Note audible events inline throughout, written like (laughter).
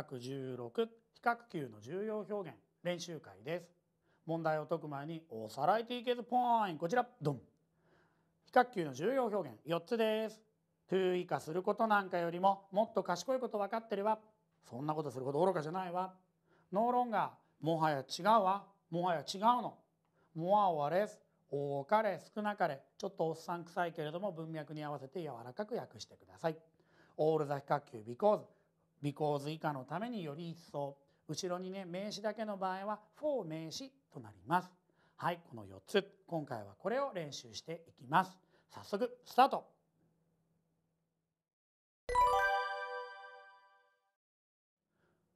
較16比較級の重要表現練習会です問題を解く前におさらいティーケーズポインこちらドン比較級の重要表現4つです2以下することなんかよりももっと賢いこと分かってればそんなことすること愚かじゃないわノーロガがもはや違うわもはや違うのモアオアレス多かれ少なかれちょっとおっさん臭いけれども文脈に合わせて柔らかく訳してくださいオールザ比較級ビコーズコーズ以下のためにより一層後ろにね名詞だけの場合は for 名詞となります。はいこの4つ今回はこれを練習していきます。早速スタート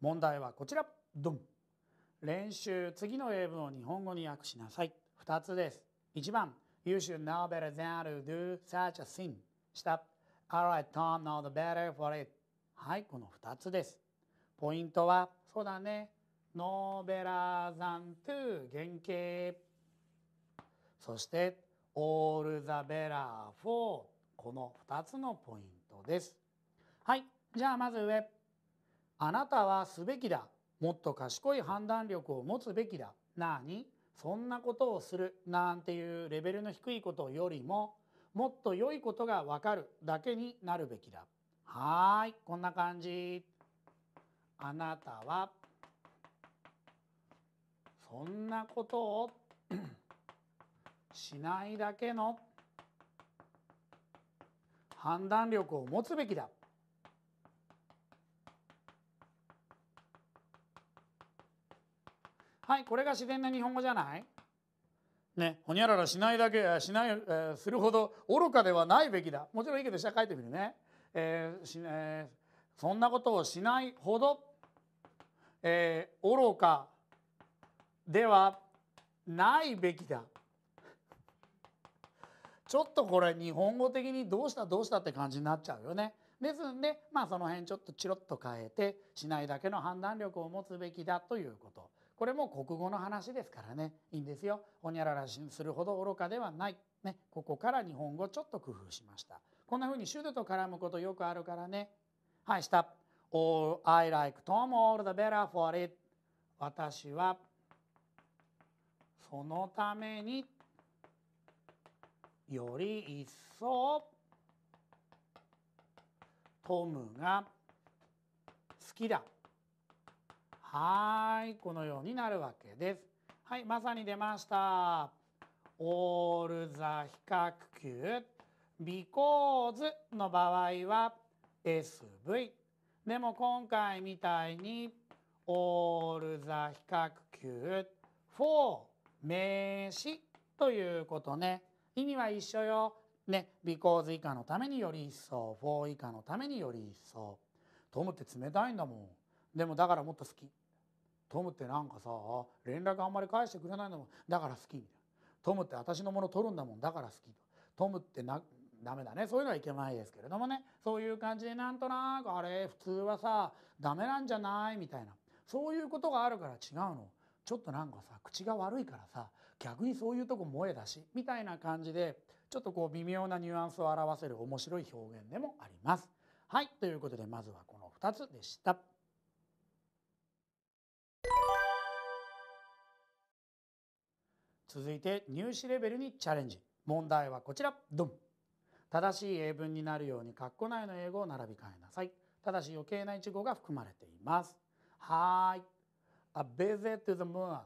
問題はこちらドン練習次の英文を日本語に訳しなさい2つです1番 You should know better than to do such a thing 下 Alright Tom know the better for it はいこの二つです。ポイントはそうだねノーベラザントゥ原型そしてオールザベラーこの二つのポイントです。はいじゃあまず上あなたはすべきだもっと賢い判断力を持つべきだなにそんなことをするなんていうレベルの低いことよりももっと良いことが分かるだけになるべきだはい、こんな感じ。あなたは、そんなことを (clears throat) しないだけの判断力を持つべきだ。はい、これが自然な日本語じゃないね、ほにゃららしないだけしない、えー、するほど愚かではないべきだもちろんいいけど下書いてみるねえーえー、そんなことをしないほど、えー、愚かではないべきだ。ちょっとこれ日本語的にどうしたどうしたって感じになっちゃうよね。ですんで、まあ、その辺ちょっとチロッと変えてしないだけの判断力を持つべきだということ。これも国語の話ですからねいいんですよほにゃららしにするほど愚かではない、ね、ここから日本語ちょっと工夫しました。こんなふうにュ語と絡むことよくあるからねはい下 All I like Tom all the better for it 私はそのためにより一層トムが好きだはいこのようになるわけですはいまさに出ましたオール・ザ・比較級 because の場合は SV でも今回みたいに all the 比較級 for 名詞ということね意味は一緒よ。ね、because 以下のためにより一層 for 以下のためにより一層トムって冷たいんだもんでもだからもっと好きトムってなんかさ連絡あんまり返してくれないんだもんだから好きトムって私のもの取るんだもんだから好きトムってなダメだねそういうのはいけないですけれどもねそういう感じでなんとなくあれ普通はさダメなんじゃないみたいなそういうことがあるから違うのちょっとなんかさ口が悪いからさ逆にそういうとこ萌えだしみたいな感じでちょっとこう微妙なニュアンスを表せる面白い表現でもあります。はいということでまずはこの2つでした。続いて入試レベルにチャレンジ問題はこちらドン正しい英文になるように括弧内の英語を並び替えなさいただし余計な一語が含まれていますはい A visit to the moon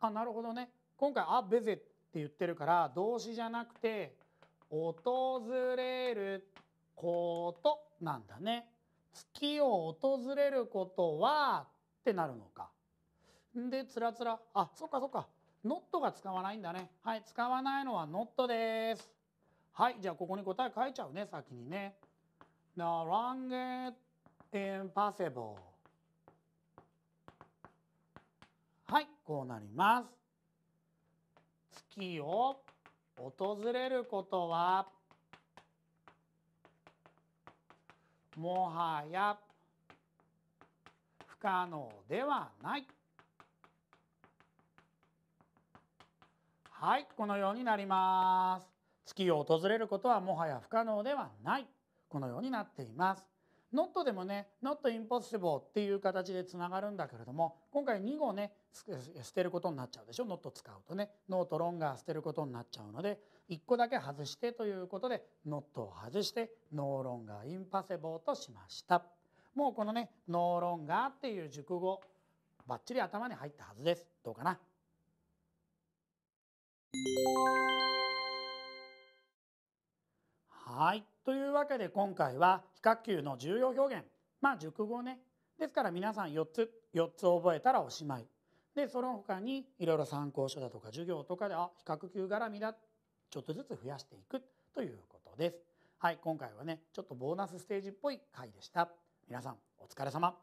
あなるほどね今回 A visit って言ってるから動詞じゃなくて訪れることなんだね月を訪れることはってなるのかでつらつらあそっかそっかノットが使わないんだねはい使わないのはノットですはいじゃあここに答え書いちゃうね先にね。The longest impossible はいこうなります。月を訪れることはもはや不可能ではない。はい、このようになります。月を訪れることはもはや不可能ではないこのようになっています。not でもね not impossible っていう形でつながるんだけれども今回2号ね捨てることになっちゃうでしょ not 使うとね no と long が捨てることになっちゃうので1個だけ外してということで not を外して no longer impossible としましたもうこのね no longer っていう熟語バッチリ頭に入ったはずですどうかなはい。というわけで今回は比較級の重要表現。まあ熟語ね。ですから皆さん4つ、4つ覚えたらおしまい。で、その他にいろいろ参考書だとか授業とかで、あ、比較級絡みだ。ちょっとずつ増やしていくということです。はい。今回はね、ちょっとボーナスステージっぽい回でした。皆さんお疲れ様。